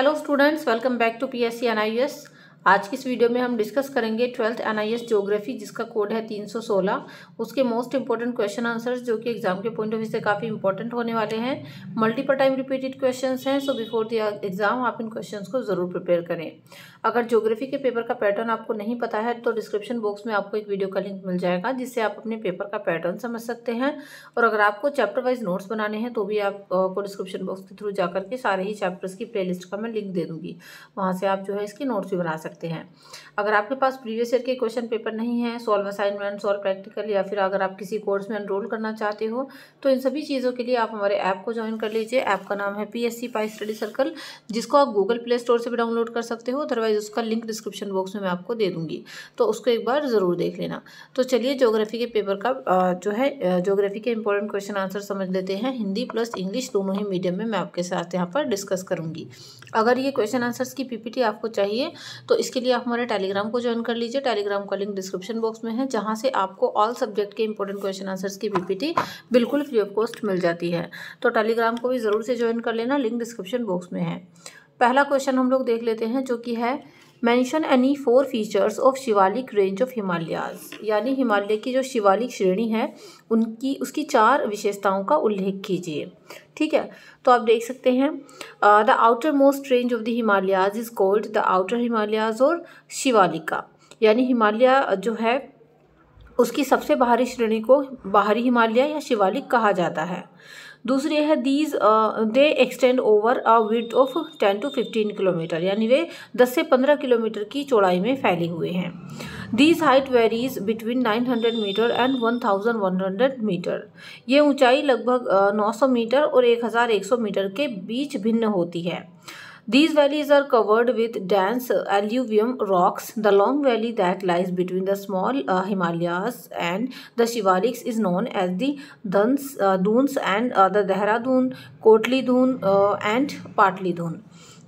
Hello students, welcome back to PSC NIS. आज की इस वीडियो में हम डिस्कस करेंगे ट्वेल्थ एन आई जोग्राफी जिसका कोड है तीन सौ सोलह उसके मोस्ट इंपॉर्टेंट क्वेश्चन आंसर्स जो कि एग्जाम के पॉइंट ऑफ व्यू से काफ़ी इंपॉर्टेंट होने वाले हैं मल्टीपल टाइम रिपीटेड क्वेश्चन हैं सो बिफोर द एग्जाम आप इन क्वेश्चन को ज़रूर प्रिपेयर करें अगर जोग्राफी के पेपर का पैटर्न आपको नहीं पता है तो डिस्क्रिप्शन बॉक्स में आपको एक वीडियो का लिंक मिल जाएगा जिससे आप अपने पेपर का पैटर्न समझ सकते हैं और अगर आपको चैप्टर वाइज नोट्स बनाने हैं तो भी आपको डिस्क्रिप्शन बॉक्स के थ्रू जा करके सारे ही चैप्टर्स की प्ले का मैं लिंक दे दूँगी वहाँ से आप जो है इसके नोट्स भी बना सकते सकते हैं अगर आपके पास प्रीवियस ईयर के क्वेश्चन पेपर नहीं है सॉल्व असाइनमेंट्स और प्रैक्टिकल या फिर अगर आप किसी कोर्स में एनरोल करना चाहते हो तो इन सभी चीज़ों के लिए आप हमारे ऐप को ज्वाइन कर लीजिए ऐप का नाम है P S C pi study circle जिसको आप गूगल प्ले स्टोर से भी डाउनलोड कर सकते हो अदरवाइज उसका लिंक डिस्क्रिप्शन बॉक्स में मैं आपको दे दूँगी तो उसको एक बार ज़रूर देख लेना तो चलिए जोग्राफी के पेपर का जो है जोग्राफी के इंपॉर्टेंट क्वेश्चन आंसर समझ लेते हैं हिंदी प्लस इंग्लिश दोनों ही मीडियम में मैं आपके साथ यहाँ पर डिस्कस करूँगी अगर ये क्वेश्चन आंसर्स की टी आपको चाहिए तो इसके लिए आप हमारे टेलीग्राम टेलीग्राम को ज्वाइन कर लीजिए टेलीग्राम का लिंक डिस्क्रिप्शन बॉक्स में है जहाँ से आपको ऑल सब्जेक्ट के इंपॉर्टेंट क्वेश्चन आंसर्स की पीपीटी बिल्कुल फ्री ऑफ कॉस्ट मिल जाती है तो टेलीग्राम को भी ज़रूर से ज्वाइन कर लेना लिंक डिस्क्रिप्शन बॉक्स में है पहला क्वेश्चन हम लोग देख लेते हैं जो कि है mention any four features of Shivalik range of Himalayas यानी हिमालय की जो शिवालिक श्रेणी है उनकी उसकी चार विशेषताओं का उल्लेख कीजिए ठीक है तो आप देख सकते हैं the outermost range of the Himalayas is called the outer Himalayas और शिवालिका यानी हिमालय जो है उसकी सबसे बाहरी श्रेणी को बाहरी हिमालय या शिवालिक कहा जाता है दूसरी है these they extend over a width of ten to fifteen kilometre यानी वे दस से पंद्रह किलोमीटर की चौड़ाई में फैले हुए हैं these height varies between nine hundred metre and one thousand one hundred metre ये ऊंचाई लगभग uh, नौ सौ मीटर और एक हज़ार एक सौ मीटर के बीच भिन्न होती है These valleys are covered with dense alluvium rocks. The long valley that lies between the small uh, Himalayas and the Shivaliks is known as the Duns, uh, Duns and uh, the Dehradun, Kotli Dun uh, and Patli Dun.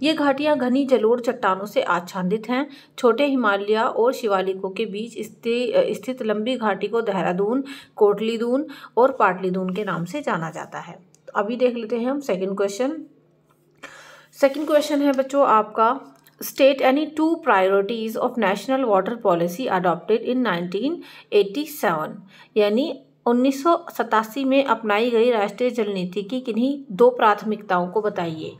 ये घाटियाँ घनी जलोढ़ चट्टानों से आच्छादित हैं छोटे हिमालय और शिवालिकों के बीच स्थित लंबी घाटी को देहरादून कोटलीदून और पाटलीदून के नाम से जाना जाता है अभी देख लेते हैं हम सेकंड क्वेश्चन सेकेंड क्वेश्चन है बच्चों आपका state any two priorities of national water policy adopted in nineteen eighty 1987 यानी सतासी में अपनाई गई राष्ट्रीय जल नीति की किन्हीं दो प्राथमिकताओं को बताइए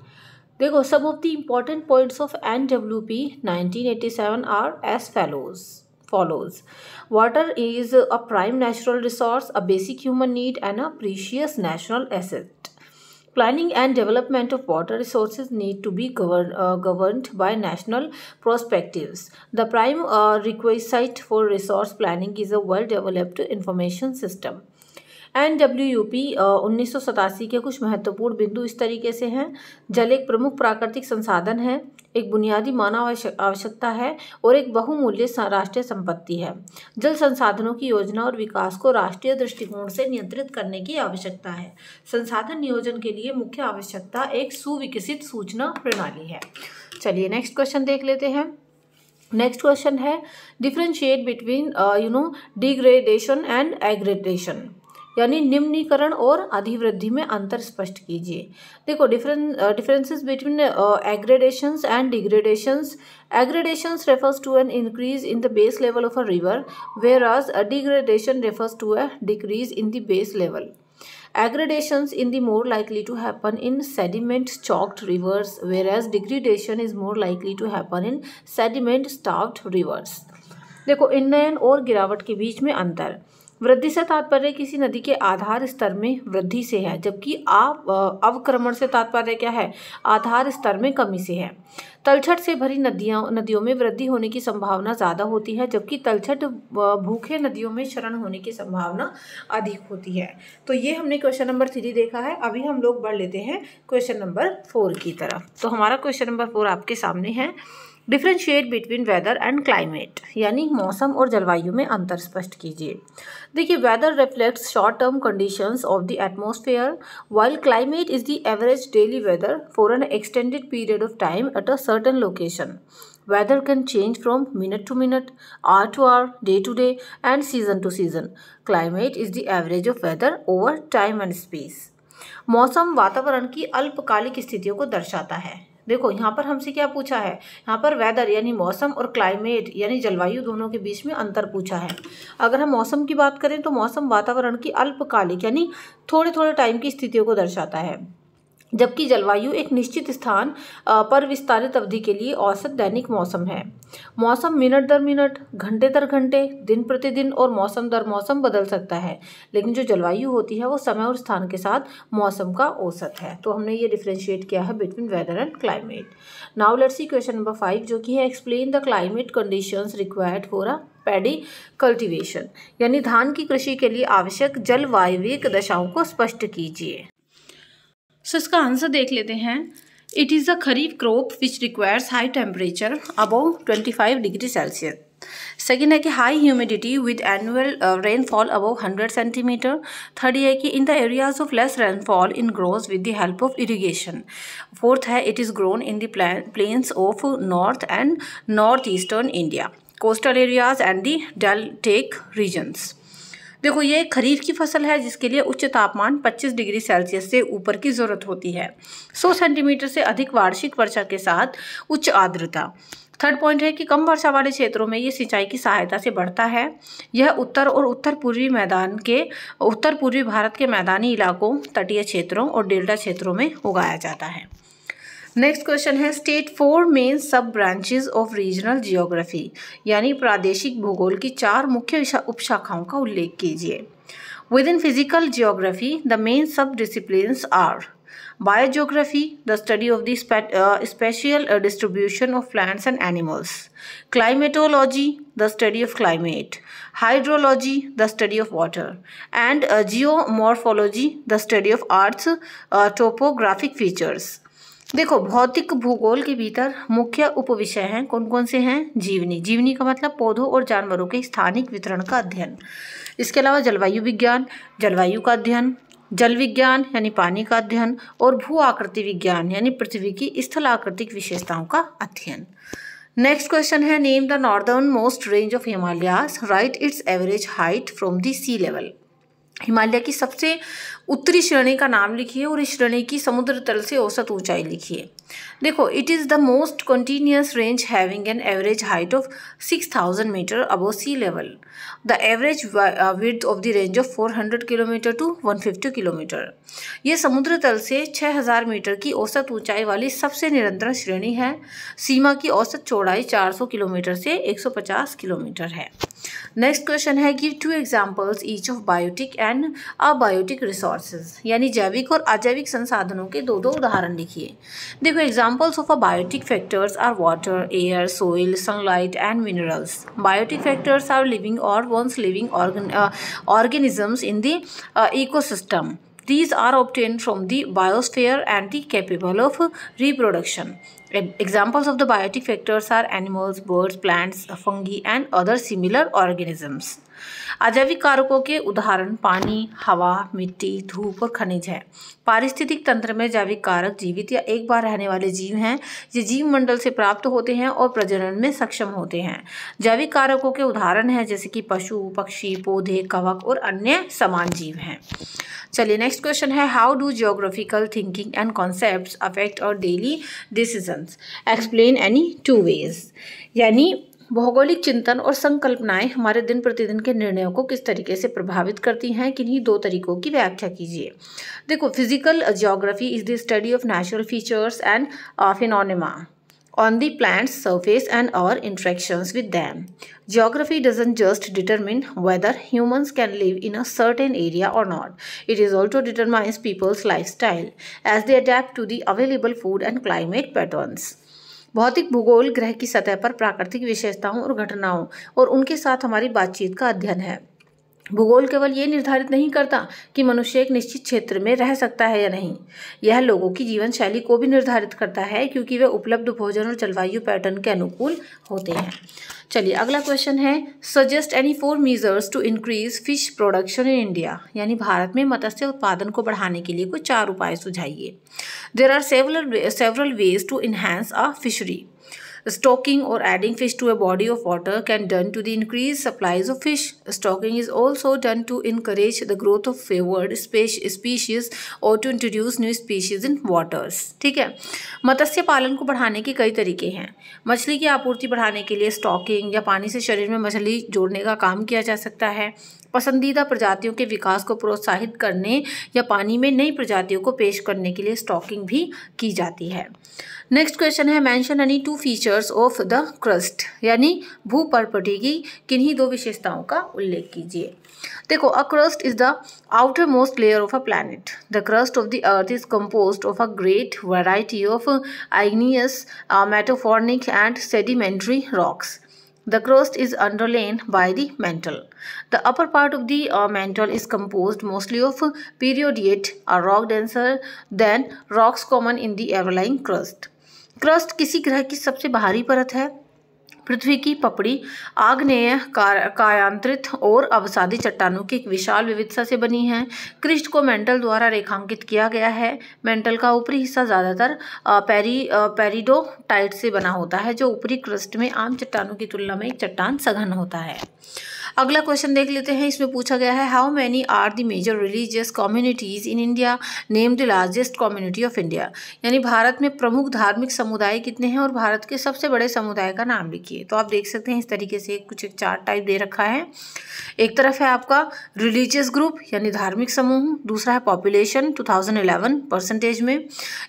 देखो सब of the important points of N W P nineteen eighty seven are as fellows follows water is a prime natural resource a basic human need and a precious national asset Planning and development of water resources need to be govern, uh, governed by national perspectives. The prime uh, requisite for resource planning is a well-developed information system. N W U P उन्नीस के कुछ महत्वपूर्ण बिंदु इस तरीके से हैं जल एक प्रमुख प्राकृतिक संसाधन है एक बुनियादी मानव आवश्यकता है और एक बहुमूल्य राष्ट्रीय संपत्ति है जल संसाधनों की योजना और विकास को राष्ट्रीय दृष्टिकोण से नियंत्रित करने की आवश्यकता है संसाधन नियोजन के लिए मुख्य आवश्यकता एक सुविकसित सूचना प्रणाली है चलिए नेक्स्ट क्वेश्चन देख लेते हैं नेक्स्ट क्वेश्चन है differentiate between you know degradation and aggradation यानी निम्नीकरण और अधिवृद्धि में अंतर स्पष्ट कीजिए देखो difference differences between aggradations and degradations aggradations refers to an increase in the base level of a river whereas a degradation refers to a decrease in the base level Aggradations in the more likely to happen in sediment chalked rivers whereas degradation is more likely to happen in sediment starved rivers देखो इन्नयन और गिरावट के बीच में अंतर वृद्धि से तात्पर्य किसी नदी के आधार स्तर में वृद्धि से है जबकि अवक्रमण से तात्पर्य क्या है आधार स्तर में कमी से है तलछट से भरी नदियाँ नदियों में वृद्धि होने की संभावना ज़्यादा होती है जबकि तलछट भूखे नदियों में शरण होने की संभावना अधिक होती है तो ये हमने क्वेश्चन नंबर थ्री देखा है अभी हम लोग बढ़ लेते हैं क्वेश्चन नंबर फोर की तरफ तो हमारा क्वेश्चन नंबर फोर आपके सामने है differentiate between weather and climate यानी मौसम और जलवायु में अंतर स्पष्ट कीजिए देखिए weather reflects short term conditions of the atmosphere while climate is the average daily weather for an extended period of time at a certain location weather can change from minute to minute hour to hour day to day and season to season climate is the average of weather over time and space मौसम वातावरण की अल्पकालिक स्थितियों को दर्शाता है देखो यहाँ पर हमसे क्या पूछा है यहाँ पर वेदर यानी मौसम और क्लाइमेट यानी जलवायु दोनों के बीच में अंतर पूछा है अगर हम मौसम की बात करें तो मौसम वातावरण की अल्पकालिक यानी थोड़े थोड़े टाइम की स्थितियों को दर्शाता है जबकि जलवायु एक निश्चित स्थान पर विस्तारित अवधि के लिए औसत दैनिक मौसम है मौसम मिनट दर मिनट घंटे दर घंटे दिन प्रतिदिन और मौसम दर मौसम बदल सकता है लेकिन जो जलवायु होती है वो समय और स्थान के साथ मौसम का औसत है तो हमने ये डिफ्रेंशिएट किया है between weather and climate now let's see question number five जो कि है explain the climate condition required for a paddy cultivation यानी धान की कृषि के लिए आवश्यक जलवायु दशाओं को स्पष्ट कीजिए सो इसका आंसर देख लेते हैं it is a kharif crop which requires high temperature above twenty five degree Celsius second है कि high humidity with annual rainfall above hundred centimetre third है कि in the areas of less rainfall in grows with the help of irrigation fourth है it is grown in the plains of north and north eastern India coastal areas and deltaic regions देखो ये खरीफ की फसल है जिसके लिए उच्च तापमान 25 डिग्री सेल्सियस से ऊपर की ज़रूरत होती है 100 सेंटीमीटर से अधिक वार्षिक वर्षा के साथ उच्च आर्द्रता थर्ड पॉइंट है कि कम वर्षा वाले क्षेत्रों में ये सिंचाई की सहायता से बढ़ता है यह उत्तर और उत्तर पूर्वी मैदान के उत्तर पूर्वी भारत के मैदानी इलाकों तटीय क्षेत्रों और डेल्टा क्षेत्रों में उगाया जाता है नेक्स्ट क्वेश्चन है state four main sub branches of regional geography यानी प्रादेशिक भूगोल की चार मुख्य उपशाखाओं का उल्लेख कीजिए within physical geography the main sub discipline are biogeography the study of the distribution of plants and animals climatology the study of climate hydrology the study of water and geo geomorphology the study of earth topographic features देखो भौतिक भूगोल के भीतर मुख्य उपविषय हैं कौन कौन से हैं जीवनी जीवनी का मतलब पौधों और जानवरों के स्थानिक वितरण का अध्ययन इसके अलावा जलवायु विज्ञान जलवायु का अध्ययन जल विज्ञान यानी पानी का अध्ययन और भू आकृति विज्ञान यानी पृथ्वी की स्थल आकृतिक विशेषताओं का अध्ययन नेक्स्ट क्वेश्चन है name the northernmost range of Himalayas write its average height from the sea level Himalaya की सबसे उत्तरी श्रेणी का नाम लिखिए और इस श्रेणी की समुद्र तल से औसत ऊंचाई लिखिए देखो it is the most continuous range having an average height of six thousand metre above sea level the average width of the range of four hundred kilometre to one fifty kilometre ये समुद्र तल से छः हज़ार metre की औसत ऊंचाई वाली सबसे निरंतर श्रेणी है सीमा की औसत चौड़ाई चार सौ किलोमीटर से एक सौ पचास किलोमीटर है नेक्स्ट क्वेश्चन है give two examples each of biotic and abiotic resources यानी जैविक और अजैविक संसाधनों के दो दो उदाहरण लिखिए देखो examples of biotic factors are water air soil sunlight and minerals biotic factors are living or once living organisms in the ecosystem These are obtained from the biosphere and the capable of reproduction. Examples of the biotic factors are animals, birds, plants, fungi and other similar organisms. अजैविक कारकों के उदाहरण पानी हवा मिट्टी धूप और खनिज है पारिस्थितिक तंत्र में जैविक कारक जीवित या एक बार रहने वाले जीव हैं ये जीव मंडल से प्राप्त होते हैं और प्रजनन में सक्षम होते हैं जैविक कारकों के उदाहरण हैं जैसे कि पशु पक्षी पौधे कवक और अन्य समान जीव हैं चलिए नेक्स्ट क्वेश्चन है how do geographical thinking and concept affect our daily decision explain any two ways यानी भौगोलिक चिंतन और संकल्पनाएं हमारे दिन प्रतिदिन के निर्णयों को किस तरीके से प्रभावित करती हैं किन्हीं दो तरीकों की व्याख्या कीजिए देखो physical geography is the study of natural features and phenomena on the planet's surface and our interaction with them geography doesn't just determine whether humans can live in a certain area or not it is also determines people's lifestyle as they adapt to the available food and climate patterns भौतिक भूगोल ग्रह की सतह पर प्राकृतिक विशेषताओं और घटनाओं और उनके साथ हमारी बातचीत का अध्ययन है भूगोल केवल ये निर्धारित नहीं करता कि मनुष्य एक निश्चित क्षेत्र में रह सकता है या नहीं यह लोगों की जीवन शैली को भी निर्धारित करता है क्योंकि वे उपलब्ध भोजन और जलवायु पैटर्न के अनुकूल होते हैं चलिए अगला क्वेश्चन है suggest any four measures to increase fish production in India यानी भारत में मत्स्य उत्पादन को बढ़ाने के लिए कोई चार उपाय सुझाइए there are several several ways to enhance a fishery Stocking or adding fish to a body of water can done to the increased supplies of fish. Stocking is also done to encourage the growth of favored species or to introduce new species in waters ठीक है मत्स्य पालन को बढ़ाने के कई तरीके हैं मछली की आपूर्ति बढ़ाने के लिए स्टॉकिंग या पानी से शरीर में मछली जोड़ने का काम किया जा सकता है पसंदीदा प्रजातियों के विकास को प्रोत्साहित करने या पानी में नई प्रजातियों को पेश करने के लिए स्टॉकिंग भी की जाती है नेक्स्ट क्वेश्चन है mention any two features of the crust यानी भू परपटी की किन्हीं दो विशेषताओं का उल्लेख कीजिए देखो a crust is the outermost layer of a planet the crust of the earth is compose of a great variety of igneous metamorphic and sedimentary rocks The crust is underlain by the mantle. The upper part of the uh, mantle is composed mostly of periodiate, a rock denser than rocks common in the everlying crust. Crust किसी ग्रह की सबसे बाहरी परत है पृथ्वी की पपड़ी आग्नेय कायांत्रित और अवसादी चट्टानों की एक विशाल विविधता से बनी है कृष्ण को मेंटल द्वारा रेखांकित किया गया है मेंटल का ऊपरी हिस्सा ज़्यादातर पेरी पेरिडोटाइट से बना होता है जो ऊपरी क्रस्ट में आम चट्टानों की तुलना में एक चट्टान सघन होता है अगला क्वेश्चन देख लेते हैं इसमें पूछा गया है how many are the major religious communities in India name the largest community of India यानी भारत में प्रमुख धार्मिक समुदाय कितने हैं और भारत के सबसे बड़े समुदाय का नाम लिखिए तो आप देख सकते हैं इस तरीके से कुछ एक चार टाइप दे रखा है एक तरफ है आपका रिलीजियस ग्रुप यानी धार्मिक समूह दूसरा है पॉपुलेशन टू परसेंटेज में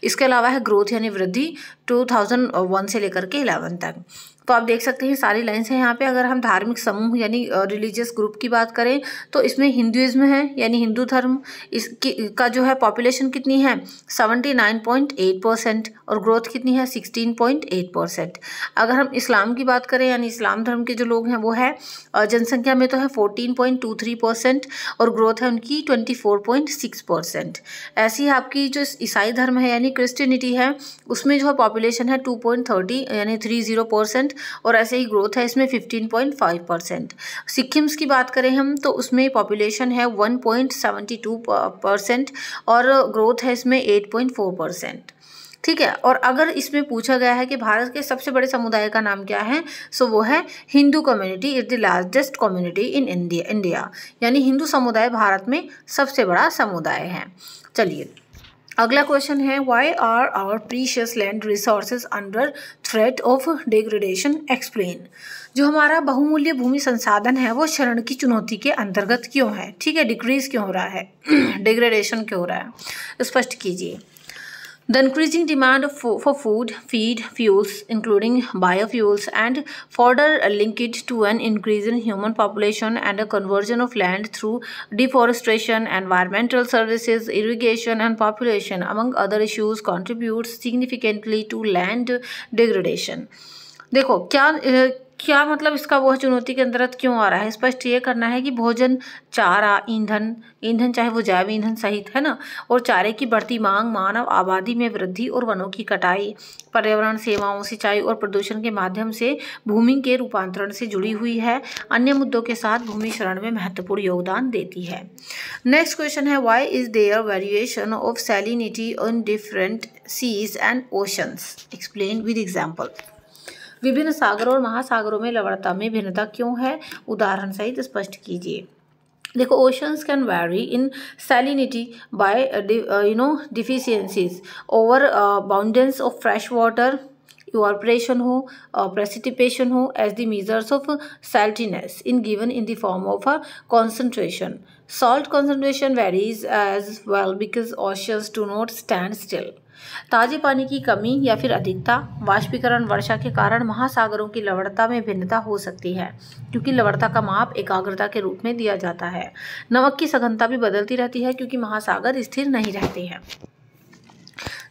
इसके अलावा है ग्रोथ यानी वृद्धि टू से लेकर के इलेवन तक तो आप देख सकते हैं सारी लाइन्स हैं यहाँ पे अगर हम धार्मिक समूह यानी रिलीजियस ग्रुप की बात करें तो इसमें हिंदुज्म है यानी हिंदू धर्म इसकी का जो है पॉपुलेशन कितनी है seventy nine point eight percent और ग्रोथ कितनी है सिक्सटीन पॉइंट एट परसेंट अगर हम इस्लाम की बात करें यानी इस्लाम धर्म के जो लोग हैं वो है जनसंख्या में तो है fourteen point two three percent और ग्रोथ है उनकी twenty four point six percent ऐसी आपकी जो ईसाई धर्म है यानी क्रिस्टनिटी है उसमें जो है पॉपुलेशन है टू पॉइंट थर्टी यानी थ्री जीरो परसेंट परसेंट और ऐसे ही ग्रोथ है इसमें फिफ्टीन पॉइंट फाइव परसेंट सिक्किम्स की बात करें हम तो उसमें पॉपुलेशन है one point seventy two percent और ग्रोथ है इसमें एट पॉइंट फोर परसेंट ठीक है और अगर इसमें पूछा गया है कि भारत के सबसे बड़े समुदाय का नाम क्या है सो वो है Hindu community is the largest community in India India यानी हिंदू समुदाय भारत में सबसे बड़ा समुदाय है चलिए अगला क्वेश्चन है why are our precious land resources under threat of degradation explain जो हमारा बहुमूल्य भूमि संसाधन है वो शरण की चुनौती के अंतर्गत क्यों है ठीक है डिक्रीज क्यों हो रहा है डिग्रेडेशन क्यों हो रहा है स्पष्ट कीजिए The increasing demand for, for food, feed, fuels, including biofuels, and further linkage to an increase in human population and a conversion of land through deforestation, environmental services, irrigation, and population, among other issues, contributes significantly to land degradation. देखो क्या क्या मतलब इसका वह चुनौती के अंतर्गत क्यों आ रहा है स्पष्ट ये करना है कि भोजन चारा ईंधन ईंधन चाहे वो जैव ईंधन सहित है ना और चारे की बढ़ती मांग मानव आबादी में वृद्धि और वनों की कटाई पर्यावरण सेवाओं सिंचाई और प्रदूषण के माध्यम से भूमि के रूपांतरण से जुड़ी हुई है अन्य मुद्दों के साथ भूमि शरण में महत्वपूर्ण योगदान देती है नेक्स्ट क्वेश्चन है why is there variation of salinity on different seas and oceans explain with example विभिन्न सागरों और महासागरों में लवणता में भिन्नता क्यों है उदाहरण सहित स्पष्ट कीजिए देखो oceans can vary in salinity by you know deficiencies overabundance of fresh water evaporation हो प्रेसिटिपेशन uh, हो as the measures of saltiness in given in the form of concentration salt concentration varies as well because oceans do not stand still ताजे पानी की कमी या फिर अधिकता वाष्पीकरण वर्षा के कारण महासागरों की लवणता में भिन्नता हो सकती है क्योंकि लवणता का माप एकाग्रता के रूप में दिया जाता है नमक की सघनता भी बदलती रहती है क्योंकि महासागर स्थिर नहीं रहते हैं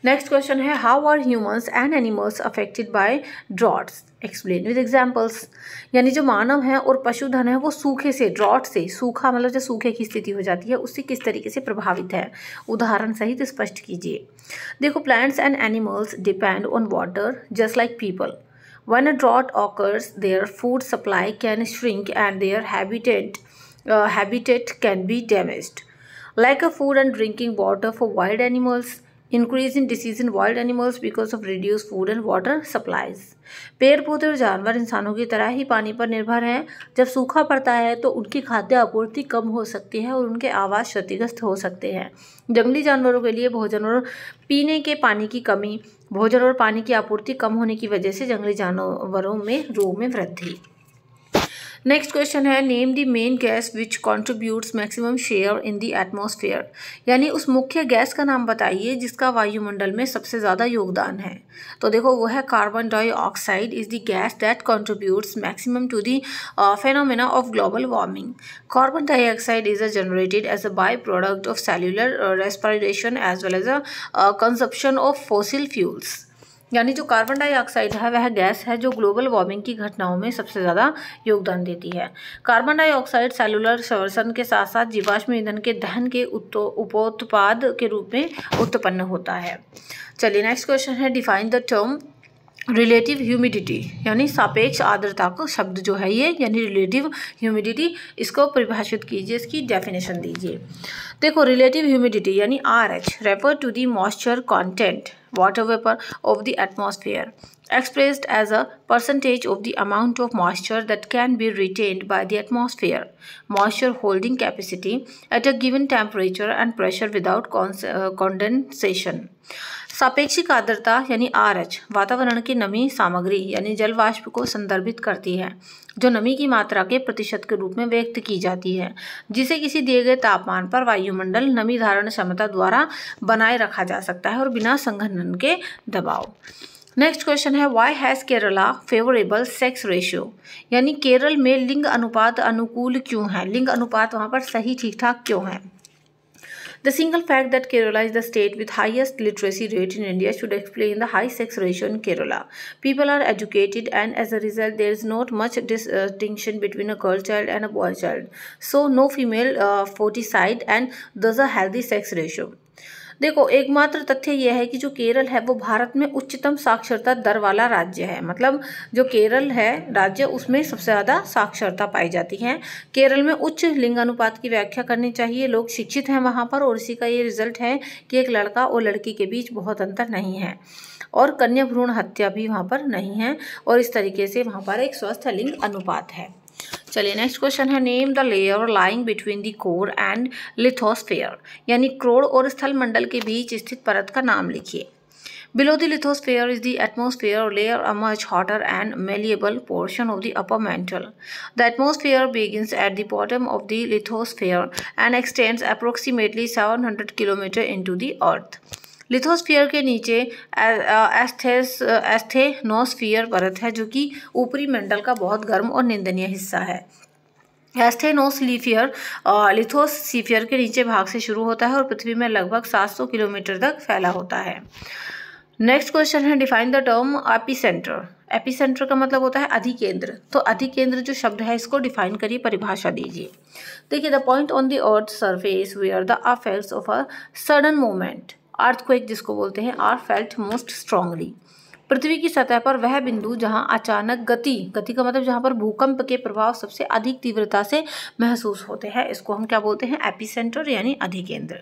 नेक्स्ट क्वेश्चन है how are humans and animals affected by droughts explain with examples यानी जो मानव है और पशुधन है वो सूखे से ड्रॉट से सूखा मतलब जो सूखे की स्थिति हो जाती है उससे किस तरीके से प्रभावित है उदाहरण सहित स्पष्ट कीजिए देखो plants and animals depend on water just like people when a drought occurs their food supply can shrink and their habitat habitat can be damage like a food and drinking water for wild animals increase in disease in wild animals because of reduce food and water supplies पेड़ पौधे और जानवर इंसानों की तरह ही पानी पर निर्भर हैं जब सूखा पड़ता है तो उनकी खाद्य आपूर्ति कम हो सकती है और उनके आवास क्षतिग्रस्त हो सकते हैं जंगली जानवरों के लिए भोजन और पीने के पानी की कमी भोजन और पानी की आपूर्ति कम होने की वजह से जंगली जानवरों में रोग में वृद्धि नेक्स्ट क्वेश्चन है name the main gas which contributes maximum share in the atmosphere यानी उस मुख्य गैस का नाम बताइए जिसका वायुमंडल में सबसे ज़्यादा योगदान है तो देखो वो है carbon dioxide is the gas that contribute maximum to the phenomena of global warming carbon dioxide is a generated as a by product of cellular respiration as well as a consumption of fossil fuels यानी जो carbon dioxide है वह gas है जो global warming की घटनाओं में सबसे ज़्यादा योगदान देती है कार्बन डाइऑक्साइड सेलुलर श्वसन के साथ साथ जीवाश्म ईंधन के दहन के उपोत्पाद के रूप में उत्पन्न होता है चलिए नेक्स्ट क्वेश्चन है define the term relative humidity यानी सापेक्ष आर्द्रता को शब्द जो है ये यानी रिलेटिव ह्यूमिडिटी इसको परिभाषित कीजिए इसकी डेफिनेशन दीजिए देखो रिलेटिव ह्यूमिडिटी यानी R H refer to the moisture content water vapour of the atmosphere express as a percentage of the amount of moisture that can be retain by the atmosphere moisture holding capacity at a given temperature and pressure without condensation सापेक्षिक आर्द्रता यानी H वातावरण की नमी सामग्री यानी जलवाष्प को संदर्भित करती है जो नमी की मात्रा के प्रतिशत के रूप में व्यक्त की जाती है जिसे किसी दिए गए तापमान पर वायुमंडल नमी धारण क्षमता द्वारा बनाए रखा जा सकता है और बिना संघनन के दबाव नेक्स्ट क्वेश्चन है why has Kerala favourable sex ratio यानी केरल में लिंग अनुपात अनुकूल क्यों है लिंग अनुपात वहाँ पर सही ठीक ठाक क्यों है The single fact that Kerala is the state with highest literacy rate in India should explain the high sex ratio in Kerala. People are educated and as a result there is not much uh, distinction between a girl child and a boy child. So no female uh, 40 side and thus a healthy sex ratio. देखो एकमात्र तथ्य यह है कि जो केरल है वो भारत में उच्चतम साक्षरता दर वाला राज्य है मतलब जो केरल है राज्य उसमें सबसे ज़्यादा साक्षरता पाई जाती है केरल में उच्च लिंगानुपात की व्याख्या करनी चाहिए लोग शिक्षित हैं वहाँ पर और इसी का ये रिजल्ट है कि एक लड़का और लड़की के बीच बहुत अंतर नहीं है और कन्या भ्रूण हत्या भी वहाँ पर नहीं है और इस तरीके से वहाँ पर एक स्वस्थ लिंग अनुपात है चलिए नेक्स्ट क्वेश्चन है name the layer lying between the core and lithosphere यानी क्रोड और स्थल मंडल के बीच स्थित परत का नाम लिखिए below the lithosphere is the atmosphere layer a much hotter and malleable portion of the upper mantle the atmosphere begins at the bottom of the lithosphere and extends approximately seven hundred kilometre into the earth lithosphere के नीचे एस्थेस asthenosphere परत है जो कि ऊपरी मंडल का बहुत गर्म और निंदनीय हिस्सा है एस्थेनोसलीफियर लिथोसीफियर के नीचे भाग से शुरू होता है और पृथ्वी में लगभग 700 किलोमीटर तक फैला होता है नेक्स्ट क्वेश्चन है define the term epicentre epicentre का मतलब होता है अधिकेंद्र तो अधिकेंद्र जो शब्द है इसको डिफाइन करिए परिभाषा दीजिए देखिए the point on the earth surface where the effects of a sudden moment earthquake जिसको बोलते हैं आर फेल्ट मोस्ट स्ट्रांगली पृथ्वी की सतह पर वह बिंदु जहां अचानक गति गति का मतलब जहां पर भूकंप के प्रभाव सबसे अधिक तीव्रता से महसूस होते हैं इसको हम क्या बोलते हैं एपिसेंटर यानी अधिकेंद्र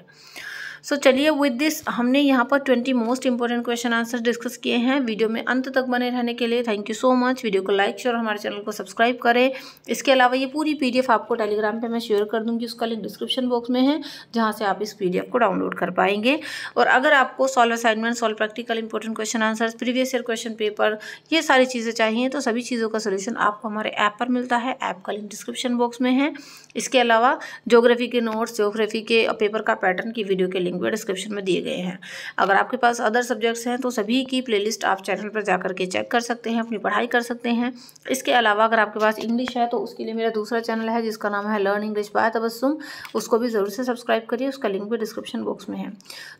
सो so, चलिए विद दिस हमने यहाँ पर twenty most important question answer discuss किए हैं वीडियो में अंत तक बने रहने के लिए thank you so much video को लाइक शेयर हमारे चैनल को सब्सक्राइब करें इसके अलावा ये पूरी पी आपको टेलीग्राम पर मैं शेयर कर दूँगी उसका लिंक डिस्क्रिप्शन बॉक्स में है जहाँ से आप इस पी को डाउनलोड कर पाएंगे और अगर आपको solve assignment solve practical important question answers previous year question paper ये सारी चीज़ें चाहिए तो सभी चीज़ों का सोल्यूशन आपको हमारे ऐप पर मिलता है ऐप का लिंक डिस्क्रिप्शन बॉक्स में है इसके अलावा जोग्राफी के नोट्स जोग्राफी के पेपर का पैटर्न की वीडियो के लिए लिंक भी डिस्क्रिप्शन में दिए गए हैं अगर आपके पास अदर सब्जेक्ट्स हैं तो सभी की प्लेलिस्ट आप चैनल पर जाकर के चेक कर सकते हैं अपनी पढ़ाई कर सकते हैं इसके अलावा अगर आपके पास इंग्लिश है तो उसके लिए मेरा दूसरा चैनल है जिसका नाम है लर्न इंग्लिश बाय तबसुम उसको भी ज़रूर से सब्सक्राइब करिए उसका लिंक भी डिस्क्रिप्शन बॉक्स में है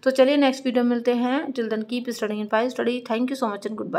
तो चलिए नेक्स्ट वीडियो मिलते हैं till then keep study in pie study thank you so much and good bye